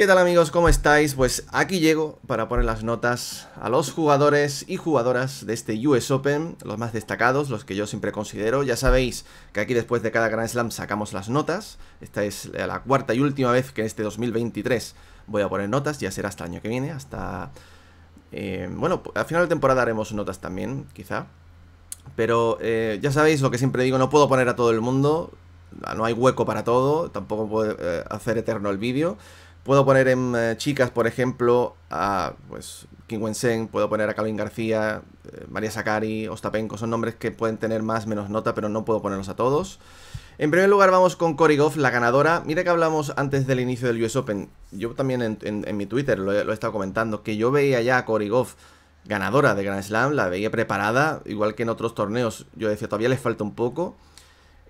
¿Qué tal amigos? ¿Cómo estáis? Pues aquí llego para poner las notas a los jugadores y jugadoras de este US Open, los más destacados, los que yo siempre considero. Ya sabéis que aquí después de cada Grand Slam sacamos las notas. Esta es la cuarta y última vez que en este 2023 voy a poner notas, ya será hasta el año que viene, hasta... Eh, bueno, al final de temporada haremos notas también, quizá. Pero eh, ya sabéis lo que siempre digo, no puedo poner a todo el mundo, no hay hueco para todo, tampoco puedo eh, hacer eterno el vídeo. Puedo poner en eh, chicas, por ejemplo, a pues, Kim Wensen, puedo poner a Calvin García, eh, María Sakari, Ostapenko, son nombres que pueden tener más menos nota, pero no puedo ponerlos a todos. En primer lugar vamos con Cory Goff, la ganadora. Mira que hablamos antes del inicio del US Open, yo también en, mi Twitter lo he, estado comentando, que yo veía ya a Cory Goff ganadora de Grand Slam, la veía preparada, igual que en otros torneos, yo decía, todavía le falta un poco.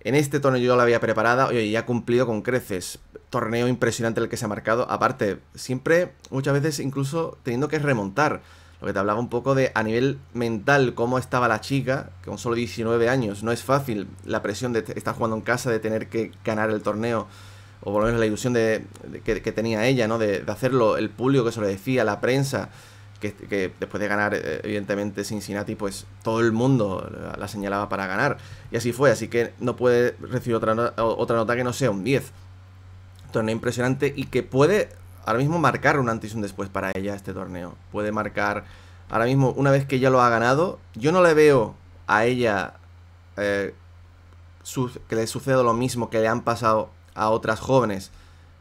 En este torneo yo la había preparada, oye, ya ha cumplido con creces torneo impresionante el que se ha marcado. Aparte, siempre, muchas veces incluso teniendo que remontar. Lo que te hablaba un poco de a nivel mental cómo estaba la chica, con solo 19 años. No es fácil la presión de estar jugando en casa, de tener que ganar el torneo, o por lo menos la ilusión que, tenía ella, ¿no? De, hacerlo, el público que se lo decía, la prensa, que, después de ganar, eh, evidentemente, Cincinnati, pues todo el mundo la, señalaba para ganar. Y así fue, así que no puede recibir otra, otra nota que no sea un 10 torneo impresionante y que puede ahora mismo marcar un antes y un después para ella este torneo. Puede marcar ahora mismo, una vez que ya lo ha ganado, yo no le veo a ella eh, que le suceda lo mismo que le han pasado a otras jóvenes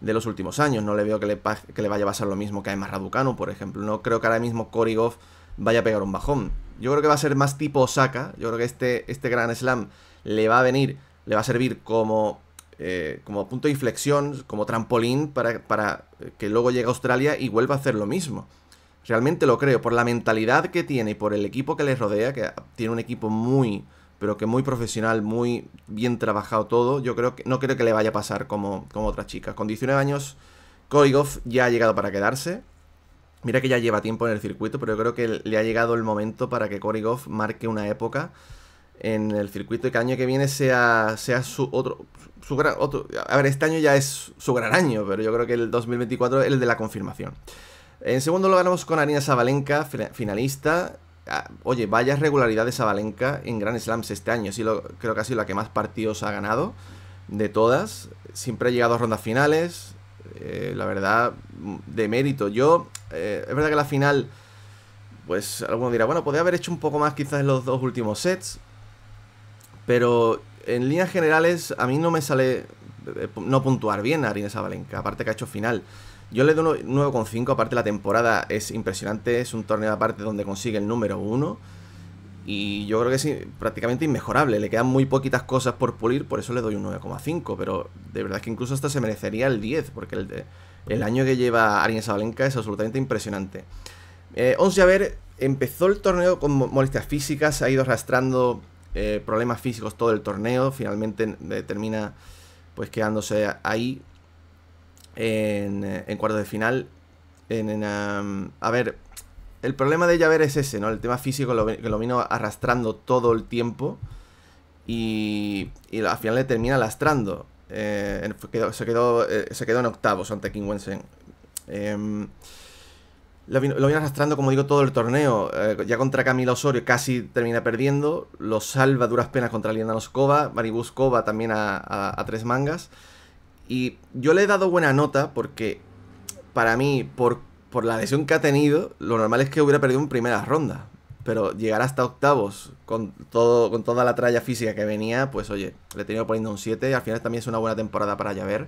de los últimos años. No le veo que le, que le vaya a pasar lo mismo que a Emma Raducano, por ejemplo. No creo que ahora mismo Korigov vaya a pegar un bajón. Yo creo que va a ser más tipo Osaka. Yo creo que este, este Gran Slam le va a venir, le va a servir como eh, como punto de inflexión, como trampolín para, para eh, que luego llegue a Australia y vuelva a hacer lo mismo. Realmente lo creo, por la mentalidad que tiene y por el equipo que le rodea, que tiene un equipo muy, pero que muy profesional, muy bien trabajado todo, yo creo que no creo que le vaya a pasar como, como otras chicas. Con 19 años, Koigov ya ha llegado para quedarse. Mira que ya lleva tiempo en el circuito, pero yo creo que le ha llegado el momento para que Goff marque una época en el circuito y que el año que viene sea, sea su otro, a ver, este año ya es su gran año, pero yo creo que el 2024 es el de la confirmación. En segundo lugar vamos con Arina Sabalenka, finalista. Ah, oye, vaya regularidad de Sabalenka en Grand Slams este año. Sí, lo, creo que ha sido la que más partidos ha ganado de todas. Siempre ha llegado a rondas finales. Eh, la verdad, de mérito. Yo, eh, es verdad que la final, pues alguno dirá, bueno, podría haber hecho un poco más quizás en los dos últimos sets. Pero en líneas generales, a mí no me sale eh, no puntuar bien a Arines Sabalenka, aparte que ha hecho final. Yo le doy un 9,5, aparte la temporada es impresionante, es un torneo aparte donde consigue el número 1 y yo creo que es prácticamente inmejorable, le quedan muy poquitas cosas por pulir, por eso le doy un 9,5, pero de verdad que incluso hasta se merecería el 10, porque el, año que lleva Arines valenca es absolutamente impresionante. Eh, a ver, empezó el torneo con molestias físicas, se ha ido arrastrando eh, problemas físicos todo el torneo, finalmente eh, termina pues quedándose ahí en, eh, en cuartos de final. En, a ver, el problema de ver es ese, ¿no? El tema físico que lo vino arrastrando todo el tiempo y, al final le termina lastrando. se, quedó, se quedó en octavos ante King Wensen. Em, lo, lo viene arrastrando, como digo, todo el torneo. Eh, ya contra Camila Osorio casi termina perdiendo. Lo salva duras penas contra Liana Noskova. Maribus Kova también a, tres mangas. Y yo le he dado buena nota porque, para mí, por, la lesión que ha tenido, lo normal es que hubiera perdido en primera ronda. Pero llegar hasta octavos con, todo, con toda la tralla física que venía, pues oye, le he tenido poniendo un 7. Al final también es una buena temporada para Llaver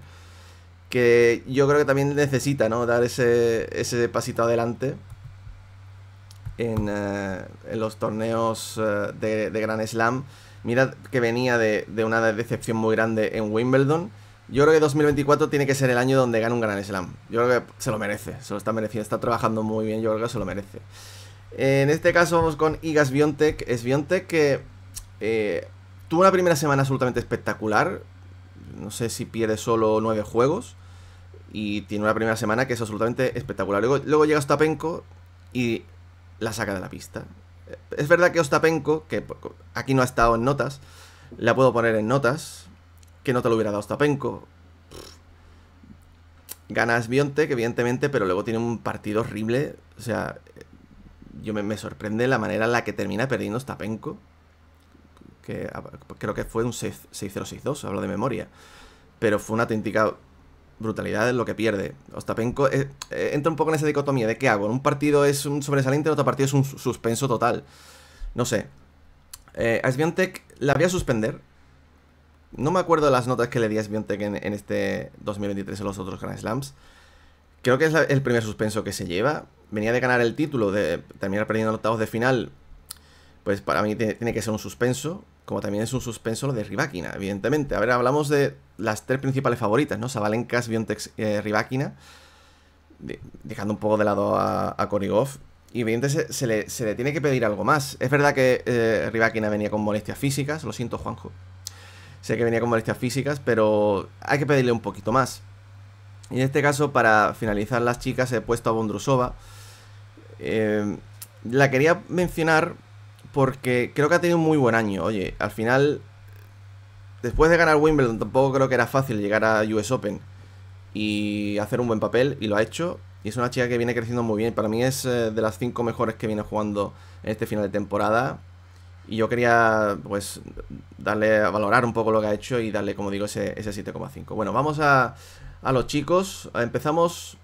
que yo creo que también necesita, ¿no? Dar ese, ese pasito adelante en, eh, los torneos eh, de, Gran Slam. Mirad que venía de, una decepción muy grande en Wimbledon. Yo creo que 2024 tiene que ser el año donde gane un Gran Slam. Yo creo que se lo merece, se lo está mereciendo, está trabajando muy bien, yo creo que se lo merece. En este caso vamos con Igas Biontech. Es Biontech que eh, tuvo una primera semana absolutamente espectacular. No sé si pierde solo nueve juegos. Y tiene una primera semana que es absolutamente espectacular. Luego, llega Ostapenko y la saca de la pista. Es verdad que Ostapenko, que aquí no ha estado en notas, la puedo poner en notas, que nota le lo hubiera dado Ostapenko. Gana Bionte, que evidentemente, pero luego tiene un partido horrible. O sea, yo me, sorprende la manera en la que termina perdiendo Ostapenko. Que creo que fue un 6-0-6-2, hablo de memoria. Pero fue una auténtica brutalidad es lo que pierde. Ostapenko eh, eh, entra un poco en esa dicotomía de qué hago. En un partido es un sobresaliente, en otro partido es un suspenso total. No sé. Eh, a la voy a suspender. No me acuerdo de las notas que le di a Sviontek en, este 2023 en los otros Grand Slams. Creo que es el primer suspenso que se lleva. Venía de ganar el título, de terminar perdiendo los octavos de final. Pues para mí tiene que ser un suspenso como también es un suspenso lo de Riváquina, evidentemente. A ver, hablamos de las tres principales favoritas, ¿no? Sabalencas, Biontex, eh, dejando un poco de lado a, Korigov. Y evidentemente se, le, tiene que pedir algo más. Es verdad que eh, Riváquina venía con molestias físicas, lo siento, Juanjo. Sé que venía con molestias físicas, pero hay que pedirle un poquito más. Y en este caso, para finalizar las chicas, he puesto a Bondrusova. Eh, la quería mencionar porque creo que ha tenido un muy buen año. Oye, al final, después de ganar Wimbledon, tampoco creo que era fácil llegar a US Open y hacer un buen papel, y lo ha hecho. Y es una chica que viene creciendo muy bien. Para mí es eh, de las 5 mejores que viene jugando en este final de temporada. Y yo quería, pues, darle a valorar un poco lo que ha hecho y darle, como digo, ese, 7,5. Bueno, vamos a, los chicos. Empezamos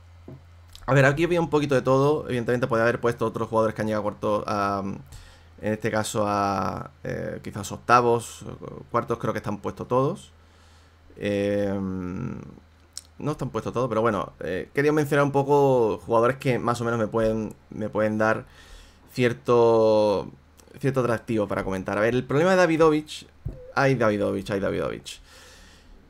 a ver, aquí había un poquito de todo. Evidentemente podía haber puesto otros jugadores que han llegado a cuarto a, en este caso a eh, quizás octavos, cuartos creo que están puestos todos. Em, no están puestos todos, pero bueno, eh, quería mencionar un poco jugadores que más o menos me pueden, me pueden dar cierto, cierto atractivo para comentar. A ver, el problema de Davidovich, hay Davidovich, hay Davidovich.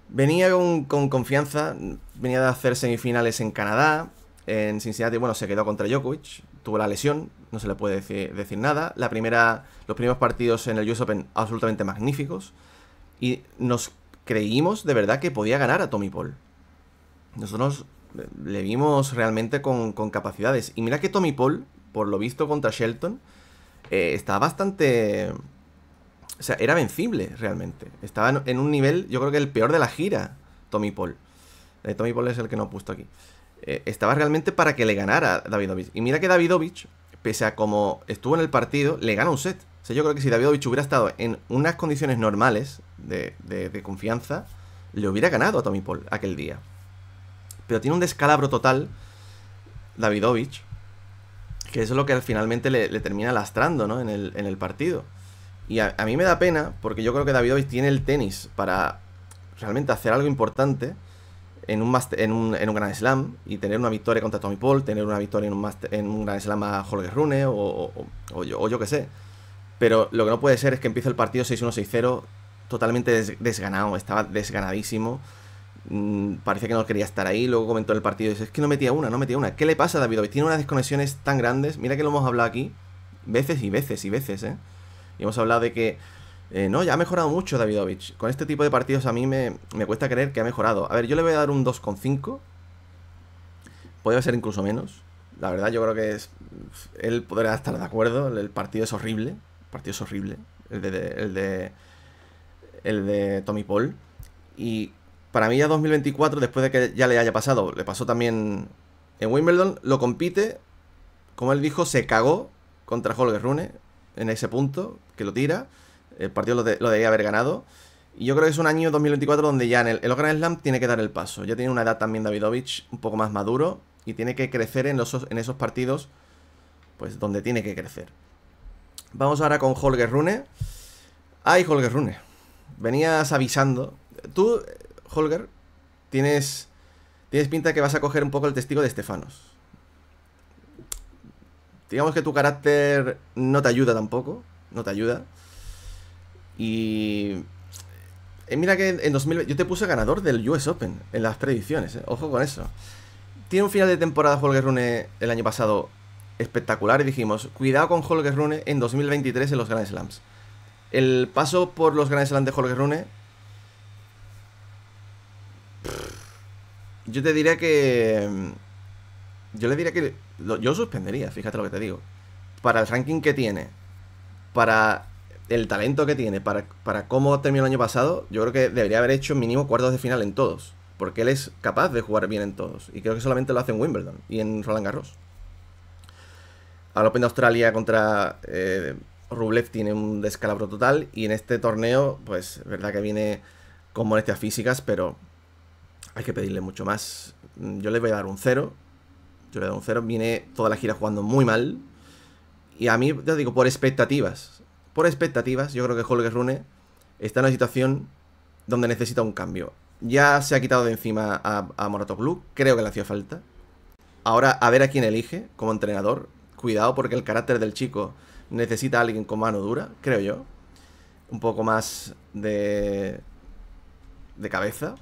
Venía con, con confianza, venía de hacer semifinales en Canadá, en Cincinnati, bueno, se quedó contra Djokovic, tuvo la lesión, no se le puede decir, nada. La primera, los primeros partidos en el US Open absolutamente magníficos. Y nos creímos de verdad que podía ganar a Tommy Paul. Nosotros eh, le vimos realmente con, capacidades. Y mira que Tommy Paul, por lo visto contra Shelton, eh, estaba bastante... O sea, era vencible realmente. Estaba en un nivel, yo creo que el peor de la gira, Tommy Paul. Eh, Tommy Paul es el que no ha puesto aquí. Eh, estaba realmente para que le ganara Davidovich. Y mira que Davidovich, pese a como estuvo en el partido, le gana un set. O sea, yo creo que si Davidovich hubiera estado en unas condiciones normales de, confianza, le hubiera ganado a Tommy Paul aquel día. Pero tiene un descalabro total, Davidovich, que eso es lo que finalmente le, termina lastrando ¿no? en, el, partido. Y a, a, mí me da pena, porque yo creo que Davidovich tiene el tenis para realmente hacer algo importante en un, en, un, en Grand Slam y tener una victoria contra Tommy Paul, tener una victoria en un, master, en un Grand Slam a Jorge Rune o, o, o, yo, o qué sé. Pero lo que no puede ser es que empiece el partido 6-1-6-0 totalmente desganado, estaba desganadísimo. Mm, parece que no quería estar ahí. Luego comentó el partido Es que no metía una, no metía una. ¿Qué le pasa a David Tiene unas desconexiones tan grandes. Mira que lo hemos hablado aquí veces y veces y veces, ¿eh? Y hemos hablado de que eh, no, ya ha mejorado mucho Davidovich. Con este tipo de partidos a mí me, me cuesta creer que ha mejorado. A ver, yo le voy a dar un 2,5. Podría ser incluso menos. La verdad, yo creo que es, él podría estar de acuerdo. El partido es horrible. El partido es horrible. El de, el de, el de Tommy Paul. Y para mí ya 2024, después de que ya le haya pasado, le pasó también en Wimbledon, lo compite. Como él dijo, se cagó contra Holger Rune en ese punto, que lo tira. El partido lo, de, debería haber ganado. Y yo creo que es un año 2024 donde ya en el, el Grand Slam tiene que dar el paso. Ya tiene una edad también Davidovich un poco más maduro y tiene que crecer en, los, en esos partidos pues donde tiene que crecer. Vamos ahora con Holger Rune. Ay, Holger Rune. Venías avisando. Tú, Holger, tienes, tienes pinta que vas a coger un poco el testigo de Estefanos. Digamos que tu carácter no te ayuda tampoco. No te ayuda. Y eh, mira que en 2020 yo te puse ganador del US Open en las predicciones, eh, ojo con eso. Tiene un final de temporada Holger Rune el año pasado espectacular y dijimos, cuidado con Holger Rune en 2023 en los Grand Slams. El paso por los Grand Slams de Holger Rune yo te diría que mm, yo le diría que yo suspendería, fíjate lo que te digo. Para el ranking que tiene, para el talento que tiene para, para cómo terminó el año pasado, yo creo que debería haber hecho mínimo cuartos de final en todos. Porque él es capaz de jugar bien en todos. Y creo que solamente lo hace en Wimbledon y en Roland Garros. Al Open de Australia contra eh, Rublev tiene un descalabro total. Y en este torneo, pues, verdad que viene con molestias físicas, pero hay que pedirle mucho más. Yo le voy a dar un cero. Yo le voy a dar un cero. Viene toda la gira jugando muy mal. Y a mí, ya digo, por expectativas por expectativas, yo creo que Holger Rune está en una situación donde necesita un cambio. Ya se ha quitado de encima a, Morato blue creo que le hacía falta. Ahora, a ver a quién elige como entrenador. Cuidado porque el carácter del chico necesita a alguien con mano dura, creo yo. Un poco más de... de cabeza.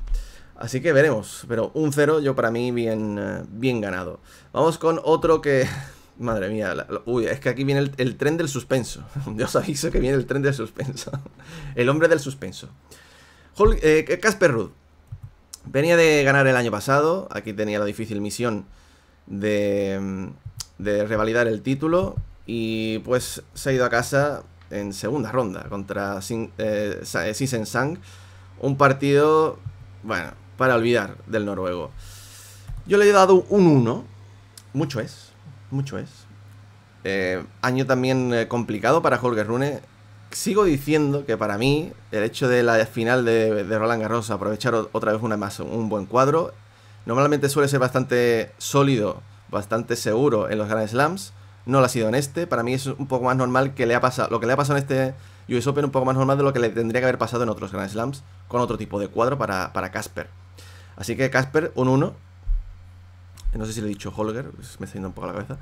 Así que veremos. Pero un cero yo para mí bien, eh, bien ganado. Vamos con otro que Madre mía, uy, es que aquí viene el, tren del suspenso. Dios aviso que viene el tren del suspenso. El hombre del suspenso. Eh, Casper Rud Venía de ganar el año pasado. Aquí tenía la difícil misión de, de revalidar el título. Y pues se ha ido a casa en segunda ronda contra Sin, eh, eh, Sang. Un partido, bueno, para olvidar del noruego. Yo le he dado un 1. Mucho es, mucho es. Eh, año también eh, complicado para Holger Rune. Sigo diciendo que para mí el hecho de la final de, Roland Garros, aprovechar otra vez una más, un buen cuadro, normalmente suele ser bastante sólido, bastante seguro en los Grand Slams. No lo ha sido en este. Para mí es un poco más normal que le ha pasado, lo que le ha pasado en este US Open, un poco más normal de lo que le tendría que haber pasado en otros Grand Slams, con otro tipo de cuadro para Casper. Así que Casper, un 1, eh, no sé si le he dicho Holger, pues, me está yendo un poco la cabeza.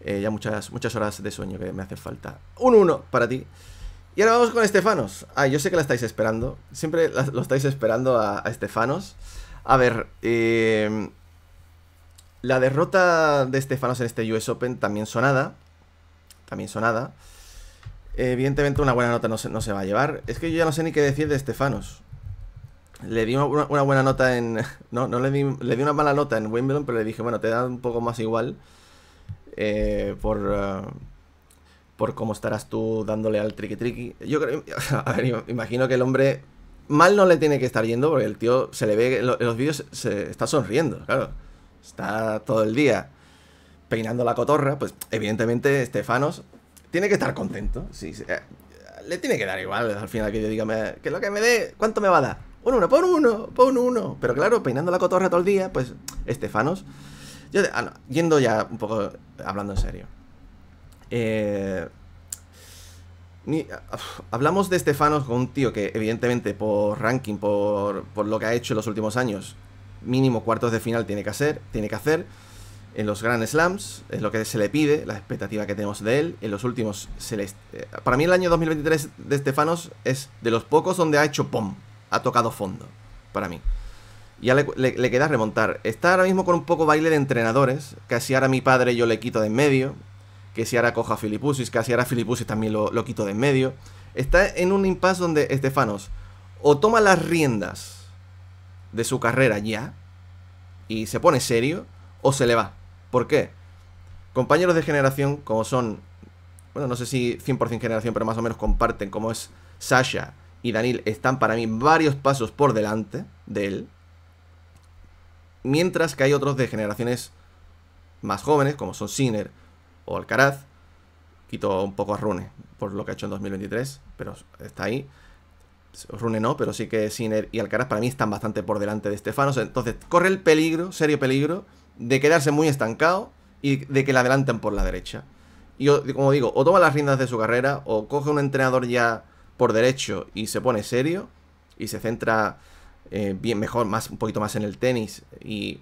Eh, ya muchas, muchas horas de sueño que me hace falta. Un 1 para ti. Y ahora vamos con Estefanos. Ah, yo sé que la estáis esperando. Siempre lo estáis esperando a, Estefanos. A ver, eh, la derrota de Estefanos en este US Open también sonada. También sonada. Evidentemente una buena nota no no se va a llevar. Es que yo ya no sé ni qué decir de Estefanos le di una, buena nota en. No, no le di, le di una mala nota en Wimbledon, pero le dije, bueno, te da un poco más igual eh, por. Eh, por cómo estarás tú dándole al triqui triqui. Yo creo. A ver, imagino que el hombre. Mal no le tiene que estar yendo, porque el tío se le ve en los vídeos, se está sonriendo, claro. Está todo el día peinando la cotorra. Pues evidentemente, Stefanos tiene que estar contento. Sí, eh, le tiene que dar igual al final que yo diga, que lo que me dé, ¿cuánto me va a dar? ¡Pon uno, pon uno, pon uno. Pero claro, peinando la cotorra todo el día, pues Estefanos. Ah, yendo ya un poco hablando en serio. Eh, hablamos de Estefanos con un tío que, evidentemente, por ranking, por, lo que ha hecho en los últimos años, mínimo cuartos de final tiene que hacer. Tiene que hacer. En los Grand Slams es lo que se le pide, la expectativa que tenemos de él. En los últimos, eh, para mí el año 2023 de Estefanos es de los pocos donde ha hecho POM, ha tocado fondo para mí. Ya le, queda remontar. Está ahora mismo con un poco baile de entrenadores, casi ahora mi padre yo le quito de en medio, que si ahora coja Filipusis, que si ahora Filipusis también lo, lo quito de en medio. Está en un impasse donde Estefanos o toma las riendas de su carrera ya y se pone serio, o se le va. ¿Por qué? Compañeros de generación, como son, bueno, no sé si 100% generación, pero más o menos comparten, como es Sasha, y Daniel están para mí varios pasos por delante de él. Mientras que hay otros de generaciones más jóvenes, como son Sinner o Alcaraz. Quito un poco a Rune por lo que ha hecho en 2023, pero está ahí. Rune no, pero sí que Sinner y Alcaraz para mí están bastante por delante de Estefanos. Entonces corre el peligro, serio peligro, de quedarse muy estancado y de que le adelanten por la derecha. Y como digo, o toma las riendas de su carrera, o coge un entrenador ya por derecho y se pone serio y se centra eh, bien mejor, más, un poquito más en el tenis y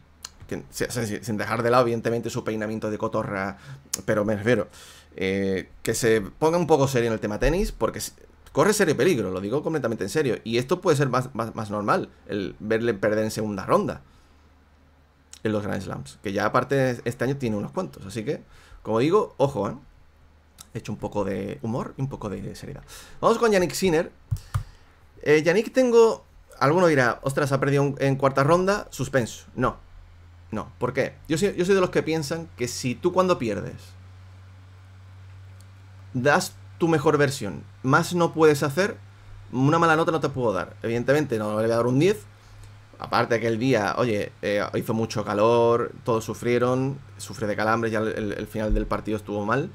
sin, dejar de lado evidentemente su peinamiento de cotorra, pero me refiero, eh, que se ponga un poco serio en el tema tenis porque corre serio peligro, lo digo completamente en serio y esto puede ser más, más normal, el verle perder en segunda ronda en los Grand Slams, que ya aparte este año tiene unos cuantos, así que, como digo, ojo, ¿eh? hecho un poco de humor y un poco de seriedad. Vamos con Yannick Sinner. Eh, Yannick tengo... Alguno dirá, ostras, ha perdido en cuarta ronda, suspenso. No, no. ¿Por qué? Yo soy, yo soy de los que piensan que si tú cuando pierdes das tu mejor versión, más no puedes hacer, una mala nota no te puedo dar. Evidentemente no le voy a dar un 10. Aparte que el día, oye, eh, hizo mucho calor, todos sufrieron, sufre de calambres, ya el final del partido estuvo mal.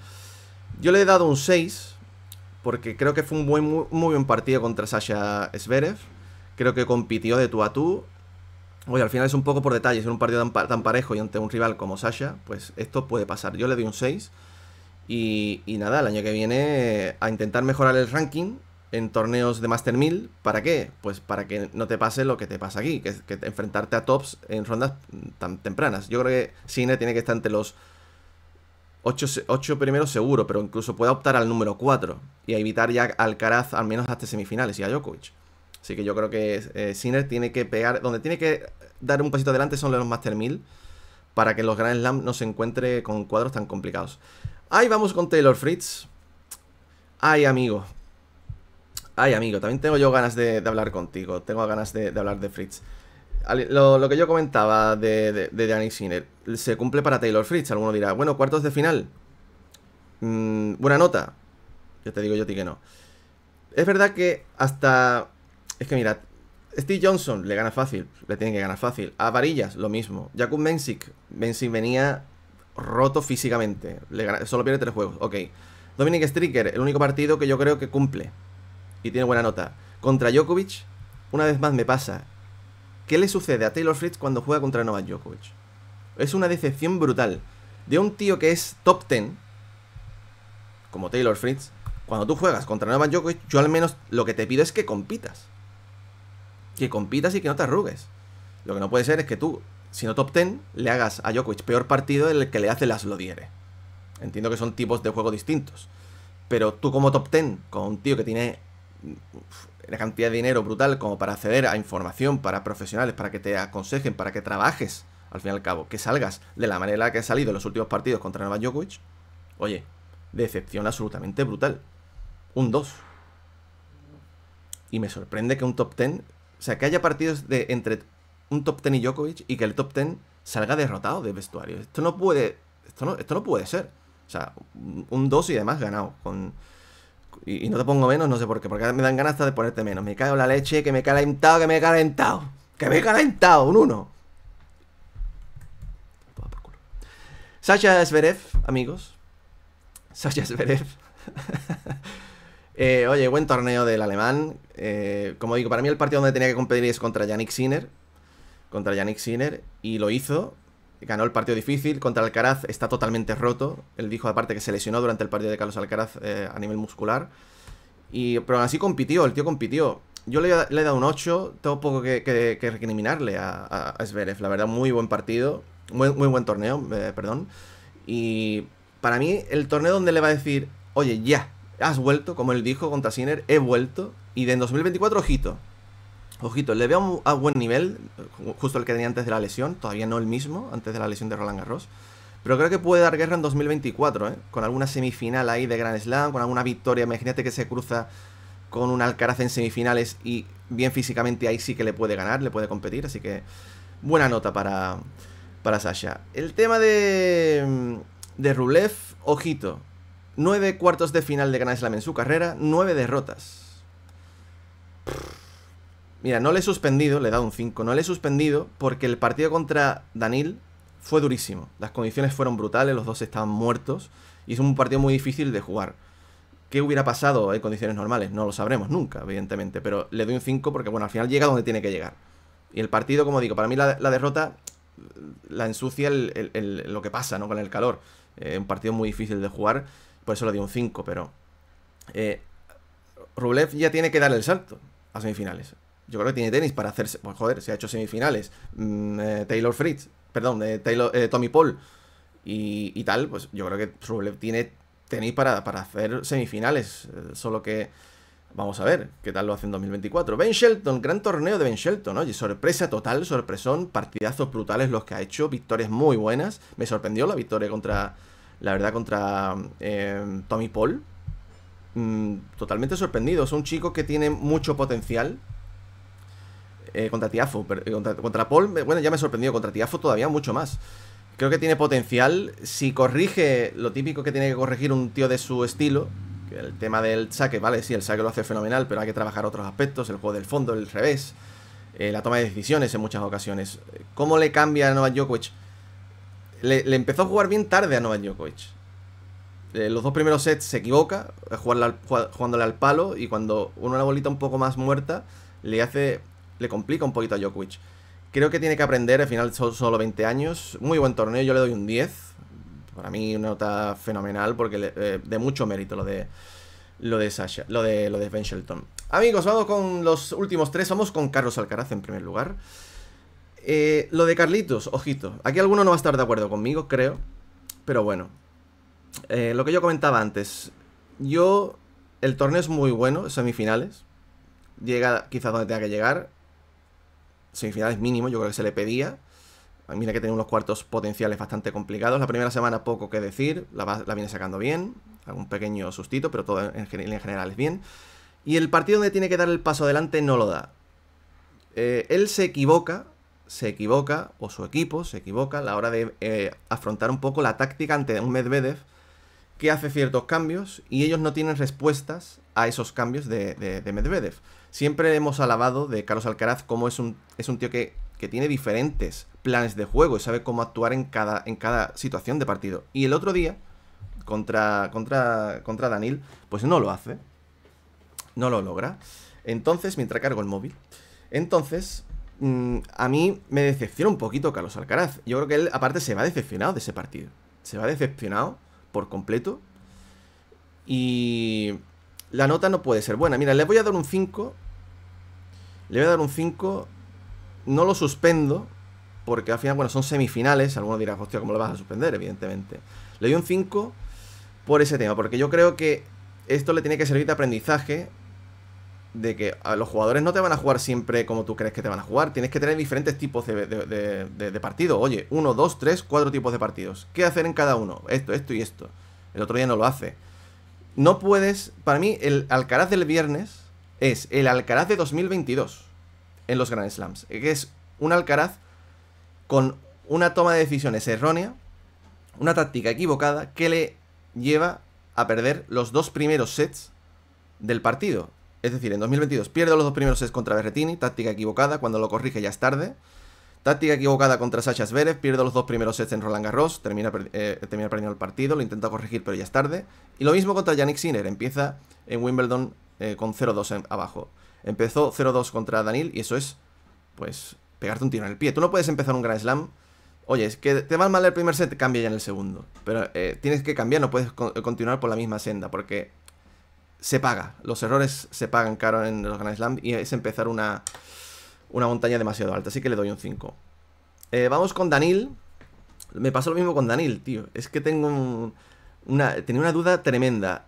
Yo le he dado un 6, porque creo que fue un muy, buen partido contra Sasha Sverev. Creo que compitió de tú a tú. Oye, al final es un poco por detalles, en un partido tan, parejo y ante un rival como Sasha, pues esto puede pasar. Yo le doy un 6. Y, nada, el año que viene eh, a intentar mejorar el ranking en torneos de Master 1000. ¿Para qué? Pues para que no te pase lo que te pasa aquí, que es enfrentarte a tops en rondas tan tempranas. Yo creo que Cine tiene que estar ante los 8, primeros seguro, pero incluso puede optar al número 4 y evitar ya al Alcaraz al menos hasta semifinales y a Djokovic. Así que yo creo que eh, Sinner tiene que pegar, donde tiene que dar un pasito adelante son los Master 1000 para que los Grand Slam no se encuentre con cuadros tan complicados. Ahí vamos con Taylor Fritz. Ay, amigo. Ay, amigo, también tengo yo ganas de, hablar contigo. Tengo ganas de hablar de Fritz lo, que yo comentaba de, de, Danny Sinner, se cumple para Taylor Fritz. Alguno dirá, bueno, cuartos de final. Mm, buena nota. Yo te digo yo a ti que no. Es verdad que hasta... Es que mira, Steve Johnson le gana fácil, le tiene que ganar fácil. A Varillas, lo mismo. Jakub Mensik, Mensik venía roto físicamente. solo pierde tres juegos, ok. Dominic Stricker, el único partido que yo creo que cumple. Y tiene buena nota. Contra Djokovic, una vez más me pasa ¿Qué le sucede a Taylor Fritz cuando juega contra Novak Djokovic? Es una decepción brutal. De un tío que es top 10, como Taylor Fritz, cuando tú juegas contra Novak Djokovic, yo al menos lo que te pido es que compitas. Que compitas y que no te arrugues. Lo que no puede ser es que tú, si no top 10, le hagas a Djokovic peor partido del que le hace las Lodiere. Entiendo que son tipos de juego distintos. Pero tú como top 10, con un tío que tiene una cantidad de dinero brutal como para acceder a información para profesionales, para que te aconsejen, para que trabajes, al fin y al cabo, que salgas de la manera que ha salido en los últimos partidos contra Novak Djokovic, oye, decepción absolutamente brutal. Un 2. Y me sorprende que un top 10, o sea, que haya partidos de entre un top 10 y Djokovic y que el top 10 salga derrotado de vestuario. Esto no puede, esto no, esto no puede ser. O sea, un 2 y además ganado con y, no te pongo menos, no sé por qué, porque me dan ganas hasta de ponerte menos. Me cago la leche, que me he calentado, que me he calentado. Que me he calentado, un uno Sasha Zverev, amigos. Sasha Zverev. Eh, oye, buen torneo del alemán. Eh, como digo, para mí el partido donde tenía que competir es contra Yannick Sinner. Contra Yannick Sinner. Y lo hizo ganó el partido difícil. Contra Alcaraz está totalmente roto. Él dijo aparte que se lesionó durante el partido de Carlos Alcaraz eh, a nivel muscular. Y, pero aún así compitió, el tío compitió. Yo le, he dado un 8, tengo poco que, que, que recriminarle a, a, La verdad, muy buen partido, muy, buen torneo, eh, perdón. Y para mí, el torneo donde le va a decir, oye, ya, has vuelto, como él dijo contra Sinner, he vuelto. Y de en 2024, ojito, Ojito, le veo a buen nivel, justo el que tenía antes de la lesión, todavía no el mismo, antes de la lesión de Roland Garros. Pero creo que puede dar guerra en 2024, ¿eh? con alguna semifinal ahí de Grand Slam, con alguna victoria. Imagínate que se cruza con un Alcaraz en semifinales y bien físicamente ahí sí que le puede ganar, le puede competir. Así que buena nota para, para Sasha. El tema de, de Rublev, ojito. Nueve cuartos de final de Grand Slam en su carrera, nueve derrotas. Mira, no le he suspendido, le he dado un 5, no le he suspendido porque el partido contra Danil fue durísimo. Las condiciones fueron brutales, los dos estaban muertos y es un partido muy difícil de jugar. ¿Qué hubiera pasado en condiciones normales? No lo sabremos nunca, evidentemente, pero le doy un 5 porque, bueno, al final llega donde tiene que llegar. Y el partido, como digo, para mí la, derrota la ensucia lo que pasa, ¿no? Con el calor. Eh, un partido muy difícil de jugar, por eso le doy un 5, pero... Eh, Rublev ya tiene que dar el salto a semifinales. Yo creo que tiene tenis para hacerse. Pues joder, se ha hecho semifinales. Mm, eh, Taylor Fritz, perdón, de eh, Taylor, eh, Tommy Paul y, tal, pues yo creo que Rublev tiene tenis para, para hacer semifinales. Solo que. Vamos a ver qué tal lo hace en 2024. Ben Shelton, gran torneo de Ben Shelton, oye, sorpresa total, sorpresón, partidazos brutales los que ha hecho, victorias muy buenas. Me sorprendió la victoria contra, la verdad, contra Tommy Paul. Mm, totalmente sorprendido, es un chico que tiene mucho potencial, eh, contra Tiafo. Eh, contra, Paul, bueno, ya me sorprendido, Contra Tiafo todavía mucho más. Creo que tiene potencial. Si corrige lo típico que tiene que corregir un tío de su estilo, el tema del saque, vale, sí, el saque lo hace fenomenal, pero hay que trabajar otros aspectos, el juego del fondo, el revés, eh, la toma de decisiones en muchas ocasiones. ¿Cómo le cambia a Novak Djokovic? Le, empezó a jugar bien tarde a Novak Djokovic los dos primeros sets se equivoca, jugándole al, palo, y cuando uno la bolita un poco más muerta, le hace le complica un poquito a Djokovic. Creo que tiene que aprender, al final son solo 20 años. Muy buen torneo, yo le doy un 10. Para mí una nota fenomenal porque eh, de mucho mérito lo de lo de Sasha, lo de lo de ben Shelton. Amigos, vamos con los últimos tres, vamos con Carlos Alcaraz en primer lugar. Eh, lo de Carlitos, ojito, aquí alguno no va a estar de acuerdo conmigo, creo, pero bueno. Eh, lo que yo comentaba antes, yo, el torneo es muy bueno, semifinales, llega quizás donde tenga que llegar, semifinales mínimo, yo creo que se le pedía. Mira que tenía unos cuartos potenciales bastante complicados. La primera semana poco que decir, la, viene sacando bien, algún pequeño sustito, pero todo en, general es bien. Y el partido donde tiene que dar el paso adelante no lo da. Eh, él se equivoca, se equivoca, o su equipo se equivoca a la hora de eh, afrontar un poco la táctica ante un Medvedev que hace ciertos cambios y ellos no tienen respuestas a esos cambios de, Medvedev. Siempre hemos alabado de Carlos Alcaraz como es un, es un tío que, tiene diferentes planes de juego y sabe cómo actuar en cada, en cada situación de partido. Y el otro día, contra, contra, contra Danil, pues no lo hace. No lo logra. Entonces, mientras cargo el móvil. Entonces, mm, a mí me decepciona un poquito Carlos Alcaraz. Yo creo que él, aparte, se va decepcionado de ese partido. Se va decepcionado por completo. Y la nota no puede ser buena. Mira, le voy a dar un 5. Le voy a dar un 5. No lo suspendo. Porque al final, bueno, son semifinales. Algunos dirán, hostia, ¿cómo lo vas a suspender? Evidentemente. Le doy un 5 por ese tema. Porque yo creo que esto le tiene que servir de aprendizaje de que a los jugadores no te van a jugar siempre como tú crees que te van a jugar. Tienes que tener diferentes tipos de, de, Oye, uno, dos, tres, cuatro tipos de partidos. ¿Qué hacer en cada uno? Esto, esto y esto. El otro día no lo hace. No puedes. Para mí, el Alcaraz del viernes es el Alcaraz de 2022 en los Grand Slams. Que es un Alcaraz con una toma de decisiones errónea, una táctica equivocada que le lleva a perder los dos primeros sets del partido. Es decir, en 2022 pierdo los dos primeros sets contra Berretini, táctica equivocada, cuando lo corrige ya es tarde. Táctica equivocada contra Sasha Zverev, pierdo los dos primeros sets en Roland Garros, eh, termina, perdiendo el partido, lo intenta corregir pero ya es tarde. Y lo mismo contra Yannick Sinner, empieza en Wimbledon eh, con 0-2 abajo. Empezó 0-2 contra Danil y eso es, pues, pegarte un tiro en el pie. Tú no puedes empezar un Grand Slam Oye, es que te va mal el primer set, cambia ya en el segundo. Pero eh, tienes que cambiar, no puedes continuar por la misma senda, porque se paga. Los errores se pagan caro en los Grand Slam y es empezar una, montaña demasiado alta. Así que le doy un 5. Eh, vamos con Danil. Me pasó lo mismo con Danil, tío. Es que tengo una, tenía una duda tremenda.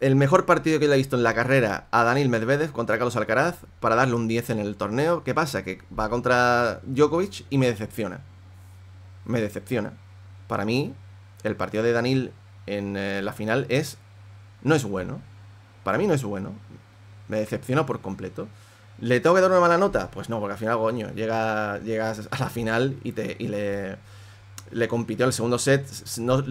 El mejor partido que le he visto en la carrera a Danil Medvedev contra Carlos Alcaraz para darle un 10 en el torneo. ¿Qué pasa? Que va contra Djokovic y me decepciona. Me decepciona. Para mí, el partido de Danil en eh, la final es... No es bueno para mí no es bueno. Me decepciona por completo. ¿Le tengo que dar una mala nota? Pues no, porque al final, coño, llega, llegas a la final y, te, le, compitió el segundo set. No,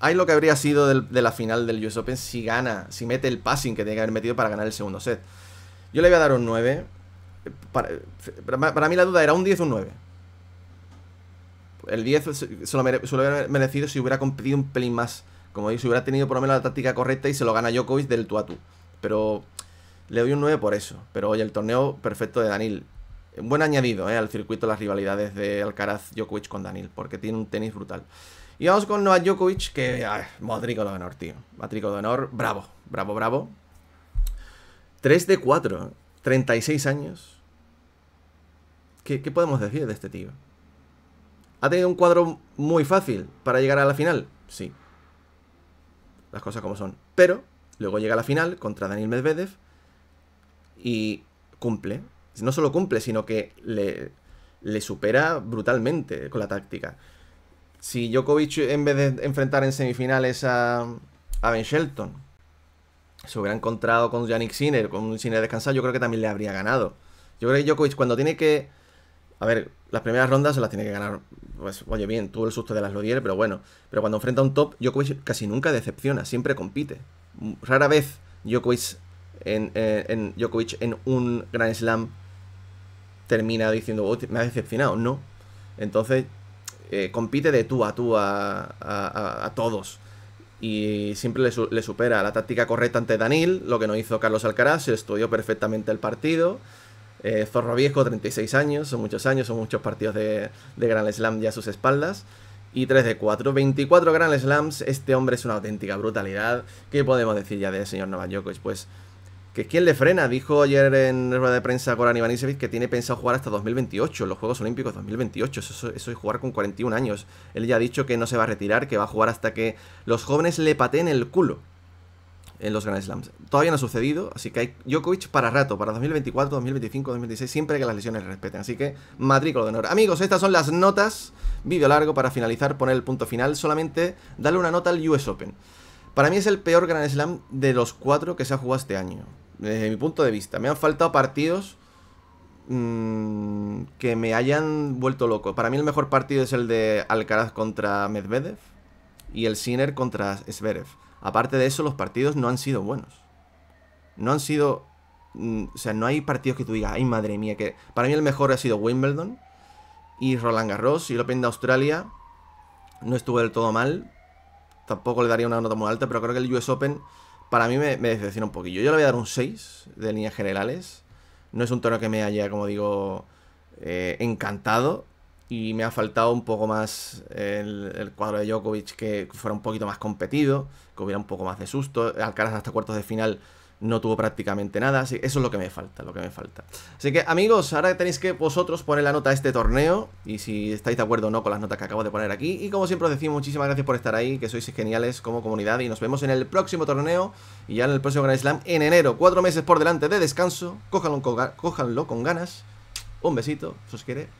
hay lo que habría sido de la final del US Open si gana, si mete el passing que tiene que haber metido para ganar el segundo set. Yo le voy a dar un 9. Para, mí la duda era un 10 o un 9. El 10 solo lo, merecido si hubiera competido un pelín más como digo, si hubiera tenido por lo menos la táctica correcta y se lo gana Djokovic del tú a tú. Pero le doy un 9 por eso. Pero oye, el torneo perfecto de Danil. Un buen añadido ¿eh? al circuito las rivalidades de Alcaraz Djokovic con Danil, porque tiene un tenis brutal. Y vamos con Novak Djokovic, que. Ay, de honor, tío. Matrico de honor, bravo, bravo, bravo. 3 de 4, 36 años. ¿Qué, ¿Qué, podemos decir de este tío? ¿Ha tenido un cuadro muy fácil para llegar a la final? Sí las cosas como son. Pero luego llega a la final contra Daniel Medvedev y cumple. No solo cumple, sino que le, le supera brutalmente con la táctica. Si Djokovic, en vez de enfrentar en semifinales a, a Ben Shelton, se hubiera encontrado con Yannick Sinner, con un Sinner descansado, yo creo que también le habría ganado. Yo creo que Djokovic, cuando tiene que a ver, las primeras rondas se las tiene que ganar. Pues, oye, bien, tuvo el susto de las Lodier, pero bueno. Pero cuando enfrenta a un top, Djokovic casi nunca decepciona, siempre compite. Rara vez Djokovic en, eh, un Grand Slam termina diciendo, me ha decepcionado. No. Entonces, eh, compite de tú a tú a, todos. Y siempre le, supera la táctica correcta ante Danil, lo que no hizo Carlos Alcaraz, se estudió perfectamente el partido eh, Zorro Viejo, 36 años, son muchos años, son muchos partidos de, de Grand Slam ya a sus espaldas. Y 3 de 4, 24 Grand Slams, este hombre es una auténtica brutalidad. ¿Qué podemos decir ya del señor Novak Djokovic? Pues que quién le frena, dijo ayer en rueda de prensa Goran Ivanisevic que tiene pensado jugar hasta 2028, los Juegos Olímpicos 2028, eso, eso, es jugar con 41 años. Él ya ha dicho que no se va a retirar, que va a jugar hasta que los jóvenes le pateen el culo en los Grand Slams. Todavía no ha sucedido, así que hay Djokovic para rato, para 2024, 2025, 2026, siempre que las lesiones respeten. Así que matrícula de honor. Amigos, estas son las notas. Vídeo largo para finalizar, poner el punto final. Solamente darle una nota al US Open. Para mí es el peor Grand Slam de los cuatro que se ha jugado este año. Desde mi punto de vista. Me han faltado partidos mm, que me hayan vuelto loco. Para mí el mejor partido es el de Alcaraz contra Medvedev y el Sinner contra Zverev. Aparte de eso, los partidos no han sido buenos. No han sido... Mm, o sea, no hay partidos que tú digas, ay madre mía, que para mí el mejor ha sido Wimbledon y Roland Garros y el Open de Australia. No estuvo del todo mal. Tampoco le daría una nota muy alta, pero creo que el US Open para mí me, decepcionó decepciona un poquillo. Yo le voy a dar un 6 de líneas generales. No es un torneo que me haya, como digo, eh, encantado y me ha faltado un poco más el, cuadro de Djokovic que fuera un poquito más competido, que hubiera un poco más de susto. Alcaraz hasta cuartos de final no tuvo prácticamente nada, así eso es lo que me falta, lo que me falta. Así que amigos, ahora tenéis que vosotros poner la nota a este torneo y si estáis de acuerdo o no con las notas que acabo de poner aquí. Y como siempre os decimos, muchísimas gracias por estar ahí, que sois geniales como comunidad y nos vemos en el próximo torneo y ya en el próximo Grand Slam en enero. Cuatro meses por delante de descanso, cójanlo con, con ganas. Un besito, si os quiere.